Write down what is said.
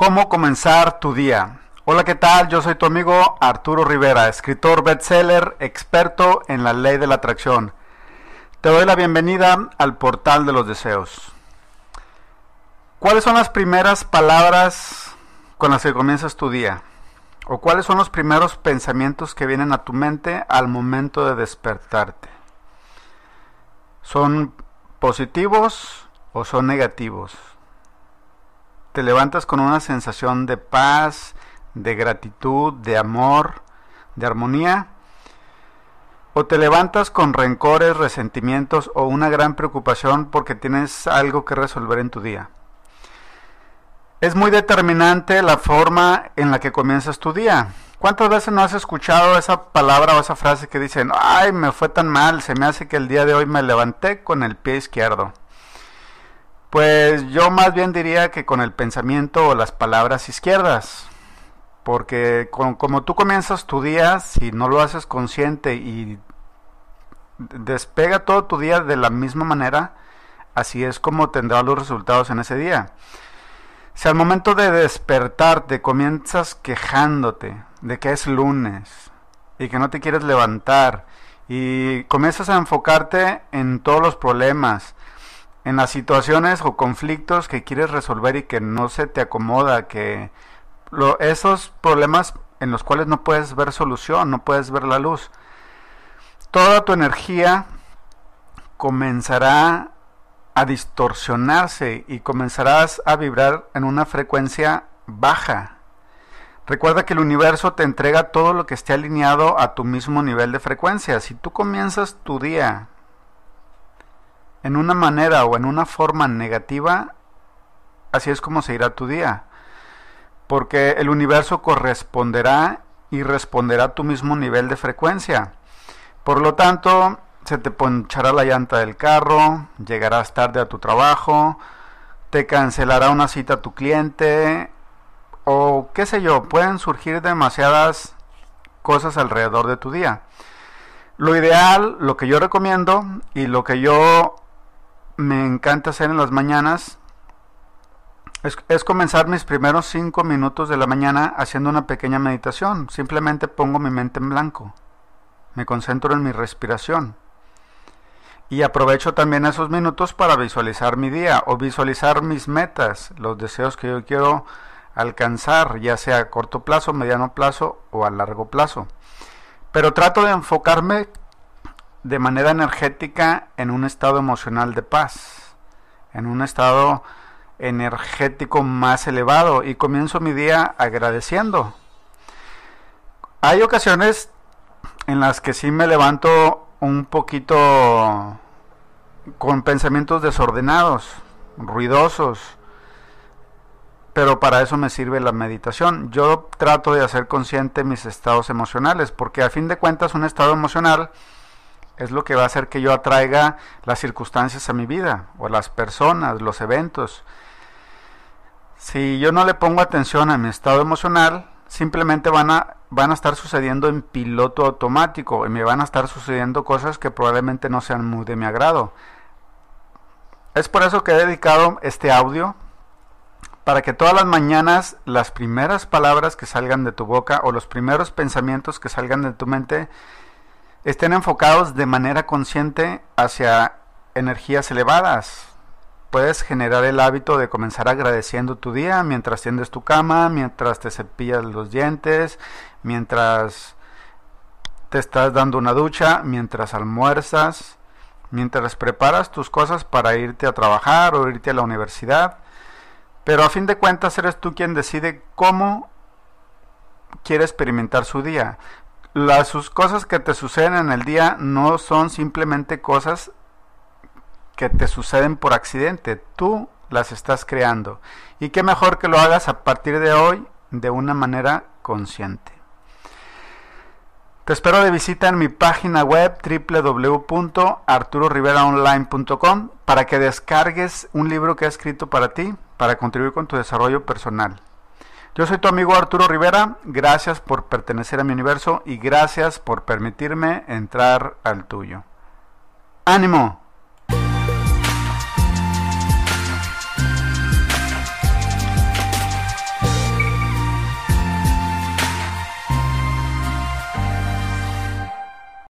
¿Cómo comenzar tu día? Hola, ¿qué tal? Yo soy tu amigo Arturo Rivera, escritor bestseller, experto en la ley de la atracción. Te doy la bienvenida al portal de los deseos. ¿Cuáles son las primeras palabras con las que comienzas tu día? ¿O cuáles son los primeros pensamientos que vienen a tu mente al momento de despertarte? ¿Son positivos o son negativos? te levantas con una sensación de paz, de gratitud, de amor, de armonía, o te levantas con rencores, resentimientos o una gran preocupación porque tienes algo que resolver en tu día. Es muy determinante la forma en la que comienzas tu día. ¿Cuántas veces no has escuchado esa palabra o esa frase que dicen, ay, me fue tan mal, se me hace que el día de hoy me levanté con el pie izquierdo? Pues yo más bien diría que con el pensamiento o las palabras izquierdas. Porque como tú comienzas tu día, si no lo haces consciente y despega todo tu día de la misma manera, así es como tendrás los resultados en ese día. Si al momento de despertarte comienzas quejándote de que es lunes y que no te quieres levantar y comienzas a enfocarte en todos los problemas, en las situaciones o conflictos que quieres resolver y que no se te acomoda, que esos problemas en los cuales no puedes ver solución, no puedes ver la luz, toda tu energía comenzará a distorsionarse y comenzarás a vibrar en una frecuencia baja. Recuerda que el universo te entrega todo lo que esté alineado a tu mismo nivel de frecuencia. Si tú comienzas tu día en una manera o en una forma negativa, así es como se irá tu día. Porque el universo corresponderá y responderá a tu mismo nivel de frecuencia. Por lo tanto, se te ponchará la llanta del carro, llegarás tarde a tu trabajo, te cancelará una cita a tu cliente, o qué sé yo, pueden surgir demasiadas cosas alrededor de tu día. Lo ideal, lo que yo recomiendo y lo que yo me encanta hacer en las mañanas es, comenzar mis primeros cinco minutos de la mañana haciendo una pequeña meditación. Simplemente pongo mi mente en blanco. Me concentro en mi respiración. Y aprovecho también esos minutos para visualizar mi día o visualizar mis metas, los deseos que yo quiero alcanzar, ya sea a corto plazo, mediano plazo o a largo plazo. Pero trato de enfocarme de manera energética en un estado emocional de paz, en un estado energético más elevado y comienzo mi día agradeciendo. Hay ocasiones en las que sí me levanto un poquito con pensamientos desordenados, ruidosos, pero para eso me sirve la meditación. Yo trato de hacer consciente mis estados emocionales, porque a fin de cuentas un estado emocional es lo que va a hacer que yo atraiga las circunstancias a mi vida, o las personas, los eventos. Si yo no le pongo atención a mi estado emocional, simplemente van a, van a estar sucediendo en piloto automático y me van a estar sucediendo cosas que probablemente no sean muy de mi agrado. Es por eso que he dedicado este audio para que todas las mañanas las primeras palabras que salgan de tu boca o los primeros pensamientos que salgan de tu mente estén enfocados de manera consciente hacia energías elevadas. Puedes generar el hábito de comenzar agradeciendo tu día mientras tiendes tu cama, mientras te cepillas los dientes, mientras te estás dando una ducha, mientras almuerzas, mientras preparas tus cosas para irte a trabajar o irte a la universidad. Pero a fin de cuentas eres tú quien decide cómo quiere experimentar su día las cosas que te suceden en el día no son simplemente cosas que te suceden por accidente, tú las estás creando. Y qué mejor que lo hagas a partir de hoy de una manera consciente. Te espero de visita en mi página web www.arturoriveraonline.com para que descargues un libro que he escrito para ti para contribuir con tu desarrollo personal. Yo soy tu amigo Arturo Rivera, gracias por pertenecer a mi universo y gracias por permitirme entrar al tuyo. ¡Ánimo!